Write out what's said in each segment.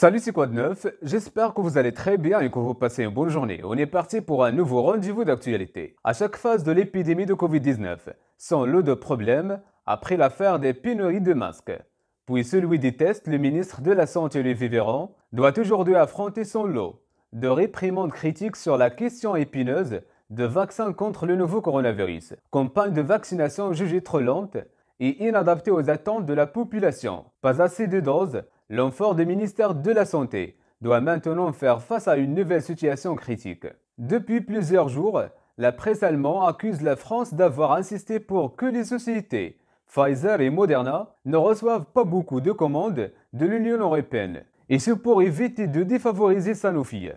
Salut, c'est quoi de J'espère que vous allez très bien et que vous passez une bonne journée. On est parti pour un nouveau rendez-vous d'actualité. À chaque phase de l'épidémie de Covid-19, sans lot de problèmes, après l'affaire des pénuries de masques. Puis celui des tests, le ministre de la Santé Olivier Véran doit aujourd'hui affronter son lot de réprimandes critiques sur la question épineuse de vaccins contre le nouveau coronavirus, campagne de vaccination jugée trop lente et inadaptée aux attentes de la population, pas assez de doses L'enfort du ministère de la Santé doit maintenant faire face à une nouvelle situation critique. Depuis plusieurs jours, la presse allemande accuse la France d'avoir insisté pour que les sociétés Pfizer et Moderna ne reçoivent pas beaucoup de commandes de l'Union européenne, et ce pour éviter de défavoriser Sanofi.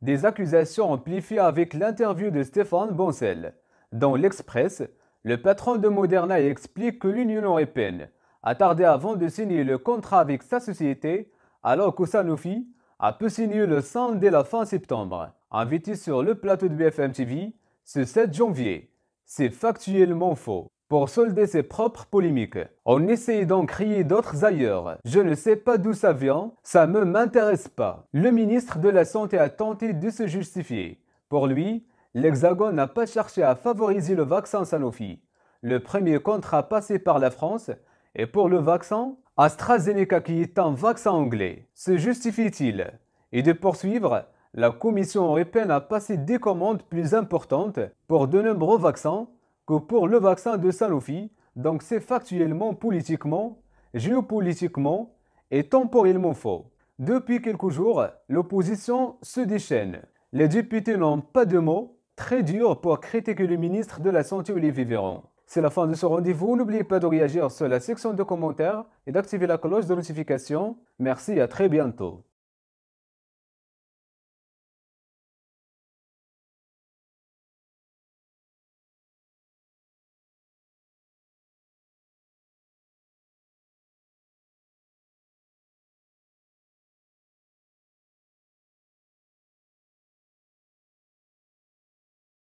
Des accusations amplifiées avec l'interview de Stéphane Boncel. Dans l'Express, le patron de Moderna explique que l'Union européenne a tardé avant de signer le contrat avec sa société, alors que Sanofi a pu signer le sang dès la fin septembre. Invité sur le plateau de BFM TV ce 7 janvier, c'est factuellement faux pour solder ses propres polémiques. On essaye d'en crier d'autres ailleurs. Je ne sais pas d'où ça vient, ça ne m'intéresse pas. Le ministre de la Santé a tenté de se justifier. Pour lui, l'Hexagone n'a pas cherché à favoriser le vaccin Sanofi. Le premier contrat passé par la France et pour le vaccin, AstraZeneca, qui est un vaccin anglais, se justifie-t-il Et de poursuivre, la Commission européenne a passé des commandes plus importantes pour de nombreux vaccins que pour le vaccin de Sanofi, donc c'est factuellement, politiquement, géopolitiquement et temporellement faux. Depuis quelques jours, l'opposition se déchaîne. Les députés n'ont pas de mots très durs pour critiquer le ministre de la Santé Olivier Véran. C'est la fin de ce rendez-vous. N'oubliez pas de réagir sur la section de commentaires et d'activer la cloche de notification. Merci et à très bientôt.